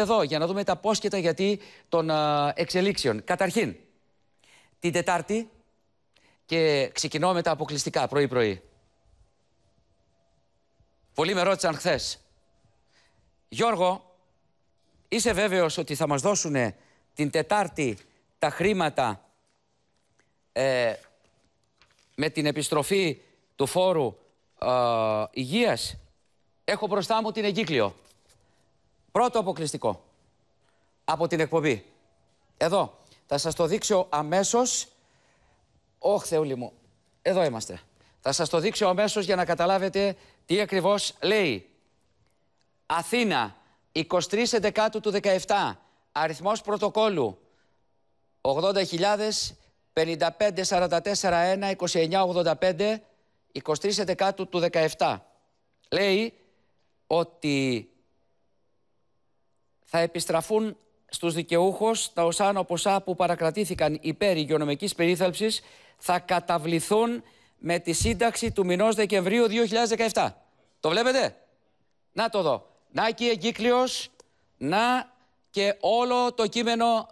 εδώ για να δούμε τα τα γιατί των εξελίξεων. Καταρχήν, την Τετάρτη και ξεκινώ με τα αποκλειστικά πρωί-πρωί. Πολλοί με ρώτησαν χθες. Γιώργο, είσαι βέβαιος ότι θα μας δώσουν την Τετάρτη τα χρήματα ε, με την επιστροφή του φόρου ε, υγείας. Έχω μπροστά μου την εγκύκλιο. Πρώτο αποκλειστικό. Από την εκπομπή. Εδώ. Θα σας το δείξω αμέσως. Ωχ, Θεούλη μου. Εδώ είμαστε. Θα σας το δείξω αμέσως για να καταλάβετε τι ακριβώς λέει. Αθήνα, 23 του 17. Αριθμός πρωτόκολλου 80.000, 55.44.1, 29.85, 23 του 17. Λέει ότι θα επιστραφούν στους δικαιούχους τα οσάνω ποσά που παρακρατήθηκαν υπέρ υγειονομικής περίθαλψης θα καταβληθούν με τη σύνταξη του μηνός Δεκεμβρίου 2017. Το βλέπετε? Να το δω. Να και εγκύκλειος, να και όλο το κείμενο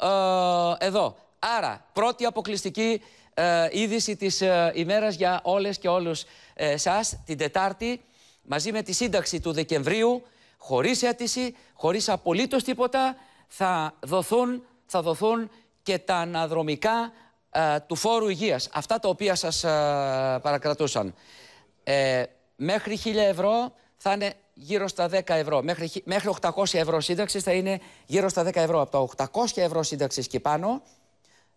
ε, εδώ. Άρα, πρώτη αποκλειστική ε, είδηση της ε, ημέρας για όλες και όλους ε, σας, την Τετάρτη, μαζί με τη σύνταξη του Δεκεμβρίου χωρίς αίτηση, χωρίς απολύτως τίποτα, θα δοθούν, θα δοθούν και τα αναδρομικά ε, του φόρου υγείας. Αυτά τα οποία σας ε, παρακρατούσαν. Ε, μέχρι 1.000 ευρώ θα είναι γύρω στα 10 ευρώ. Μέχρι, μέχρι 800 ευρώ σύνταξης θα είναι γύρω στα 10 ευρώ. Από τα 800 ευρώ σύνταξης και πάνω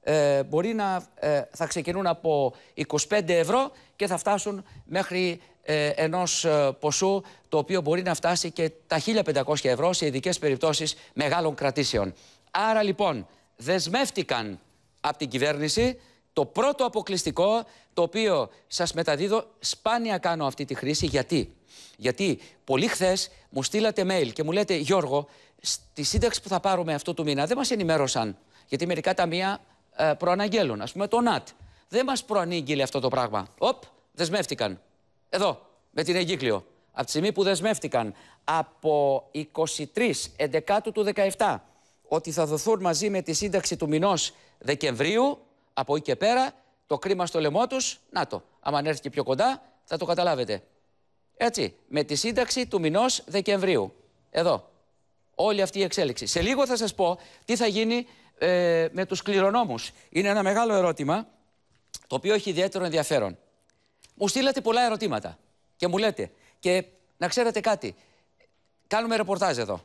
ε, μπορεί να ε, θα ξεκινούν από 25 ευρώ και θα φτάσουν μέχρι ε, ενός ε, ποσού το οποίο μπορεί να φτάσει και τα 1500 ευρώ σε ειδικές περιπτώσεις μεγάλων κρατήσεων. Άρα λοιπόν δεσμεύτηκαν από την κυβέρνηση το πρώτο αποκλειστικό το οποίο σας μεταδίδω σπάνια κάνω αυτή τη χρήση γιατί. Γιατί πολύ χθες μου στείλατε mail και μου λέτε Γιώργο στη σύνταξη που θα πάρουμε αυτό του μήνα δεν μας ενημέρωσαν γιατί μερικά ταμεία ε, προαναγγέλουν. Ας α πούμε το ΝΑΤ. Δεν μας προανήγγειλε αυτό το πράγμα. Οπ, δεσμεύτηκαν. Εδώ, με την εγκύκλιο. Από τη στιγμή που δεσμεύτηκαν από 23 Εντεκάτου του 17 ότι θα δοθούν μαζί με τη σύνταξη του μηνός Δεκεμβρίου, από εκεί και πέρα, το κρίμα στο λαιμό τους, να το. Αν έρθει και πιο κοντά, θα το καταλάβετε. Έτσι, με τη σύνταξη του μηνός Δεκεμβρίου. Εδώ. Όλη αυτή η εξέλιξη. Σε λίγο θα σας πω τι θα γίνει ε, με τους κληρονόμους. Είναι ένα μεγάλο ερώτημα, το οποίο έχει ιδιαίτερο ενδιαφέρον. Μου στείλατε πολλά ερωτήματα και μου λέτε. Και να ξέρετε κάτι, κάνουμε ρεπορτάζ εδώ.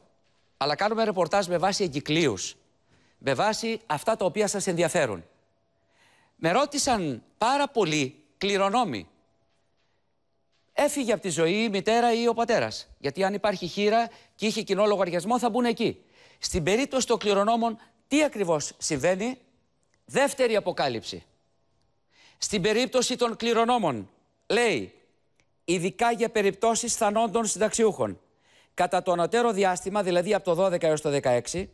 Αλλά κάνουμε ρεπορτάζ με βάση εγκυκλίους. Με βάση αυτά τα οποία σας ενδιαφέρουν. Με ρώτησαν πάρα πολλοί κληρονόμοι. Έφυγε από τη ζωή η μητέρα ή ο πατέρας, Γιατί αν υπάρχει χείρα και είχε κοινό λογαριασμό, θα μπουν εκεί. Στην περίπτωση των κληρονόμων τι ακριβώς συμβαίνει. Δεύτερη αποκάλυψη. Στην περίπτωση των κληρονόμων λέει ειδικά για περιπτώσεις θανόντων συνταξιούχων. Κατά το ανωτέρω διάστημα, δηλαδή από το 12 έως το 16,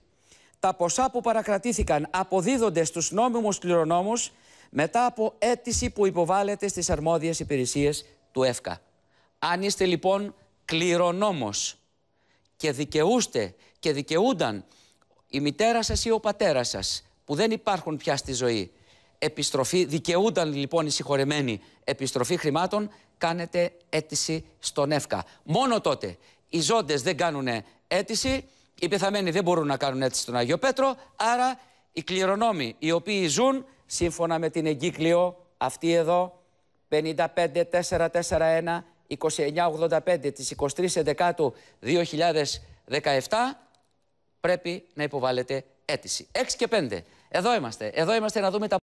τα ποσά που παρακρατήθηκαν αποδίδονται στους νόμιμους κληρονόμους μετά από αίτηση που υποβάλλεται στις αρμόδιες υπηρεσίες του ΕΦΚΑ. Αν είστε λοιπόν κληρονόμος και δικαιούστε και δικαιούνταν η μητέρα σας ή ο πατέρας σας που δεν υπάρχουν πια στη ζωή επιστροφή, δικαιούνταν λοιπόν η συγχωρεμένη επιστροφή χρημάτων κάνετε αίτηση στον ΕΦΚΑ. Μόνο τότε οι ζώντες δεν κάνουν αίτηση, οι πεθαμένοι δεν μπορούν να κάνουν αίτηση στον Άγιο Πέτρο, άρα οι κληρονόμοι οι οποίοι ζουν σύμφωνα με την εγκύκλιο αυτή εδώ 55441 2985 της 23 Εντεκάτου 2017 πρέπει να υποβάλλετε αίτηση. 6 και 5. Εδώ είμαστε. Εδώ είμαστε να δούμε τα